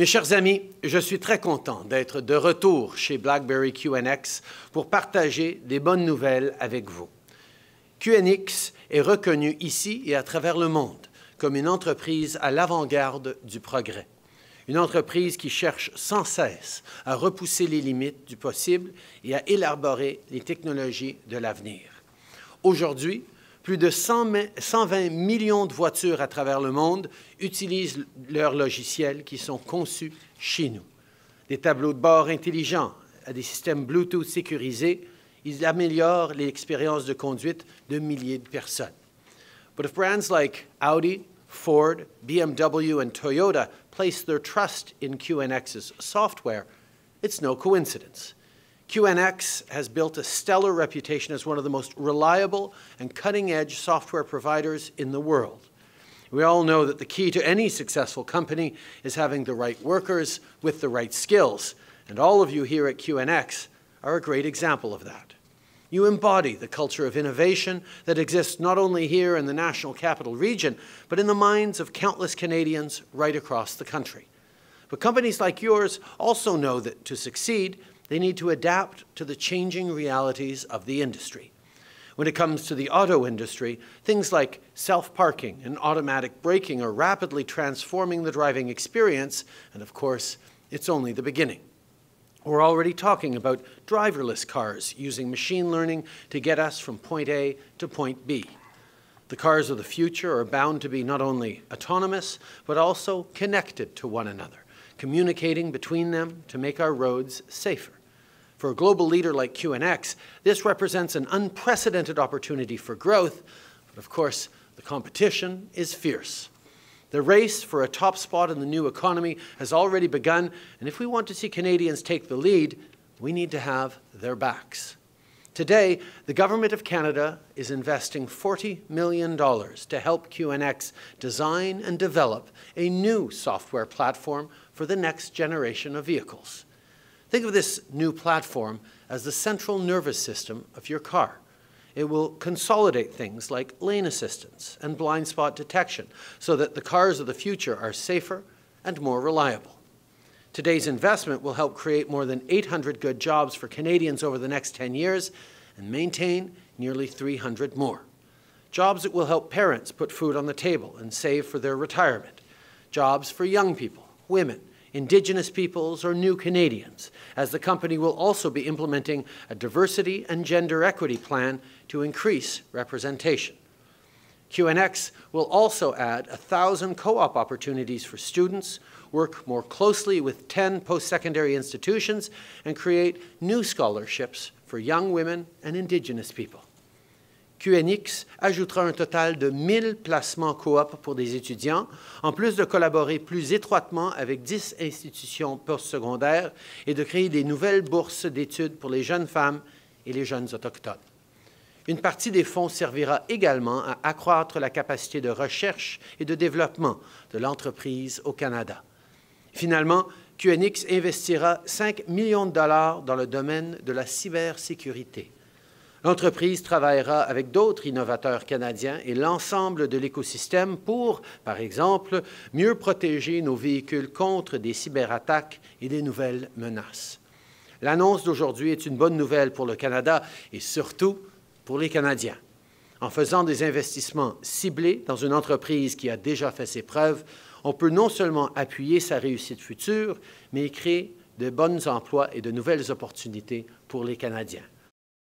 Mes chers amis, je suis très content d'être de retour chez BlackBerry QNX pour partager des bonnes nouvelles avec vous. QNX est reconnu ici et à travers le monde comme une entreprise à l'avant-garde du progrès, une entreprise qui cherche sans cesse à repousser les limites du possible et à élaborer les technologies de l'avenir. Aujourd'hui, plus de 120 millions de voitures à travers le monde utilisent leurs logiciels qui sont conçus chez nous. Des tableaux de bord intelligents, à des systèmes Bluetooth sécurisés, ils améliorent l'expérience de conduite de milliers de personnes. But if brands like Audi, Ford, BMW, and Toyota place their trust in QNX's software, it's no coincidence. QNX has built a stellar reputation as one of the most reliable and cutting-edge software providers in the world. We all know that the key to any successful company is having the right workers with the right skills, and all of you here at QNX are a great example of that. You embody the culture of innovation that exists not only here in the National Capital Region, but in the minds of countless Canadians right across the country. But companies like yours also know that to succeed, they need to adapt to the changing realities of the industry. When it comes to the auto industry, things like self-parking and automatic braking are rapidly transforming the driving experience, and of course, it's only the beginning. We're already talking about driverless cars using machine learning to get us from point A to point B. The cars of the future are bound to be not only autonomous, but also connected to one another, communicating between them to make our roads safer. For a global leader like QNX, this represents an unprecedented opportunity for growth, but of course, the competition is fierce. The race for a top spot in the new economy has already begun, and if we want to see Canadians take the lead, we need to have their backs. Today, the Government of Canada is investing $40 million to help QNX design and develop a new software platform for the next generation of vehicles. Think of this new platform as the central nervous system of your car. It will consolidate things like lane assistance and blind spot detection so that the cars of the future are safer and more reliable. Today's investment will help create more than 800 good jobs for Canadians over the next 10 years and maintain nearly 300 more. Jobs that will help parents put food on the table and save for their retirement. Jobs for young people, women, indigenous peoples, or new Canadians, as the company will also be implementing a diversity and gender equity plan to increase representation. QNX will also add 1,000 co-op opportunities for students, work more closely with 10 post-secondary institutions, and create new scholarships for young women and indigenous people. QNX ajoutera un total de 1000 placements coop pour des étudiants, en plus de collaborer plus étroitement avec 10 institutions postsecondaires et de créer des nouvelles bourses d'études pour les jeunes femmes et les jeunes autochtones. Une partie des fonds servira également à accroître la capacité de recherche et de développement de l'entreprise au Canada. Finalement, QNX investira 5 millions de dollars dans le domaine de la cybersécurité. L'entreprise travaillera avec d'autres innovateurs canadiens et l'ensemble de l'écosystème pour, par exemple, mieux protéger nos véhicules contre des cyberattaques et des nouvelles menaces. L'annonce d'aujourd'hui est une bonne nouvelle pour le Canada et surtout pour les Canadiens. En faisant des investissements ciblés dans une entreprise qui a déjà fait ses preuves, on peut non seulement appuyer sa réussite future, mais créer de bons emplois et de nouvelles opportunités pour les Canadiens.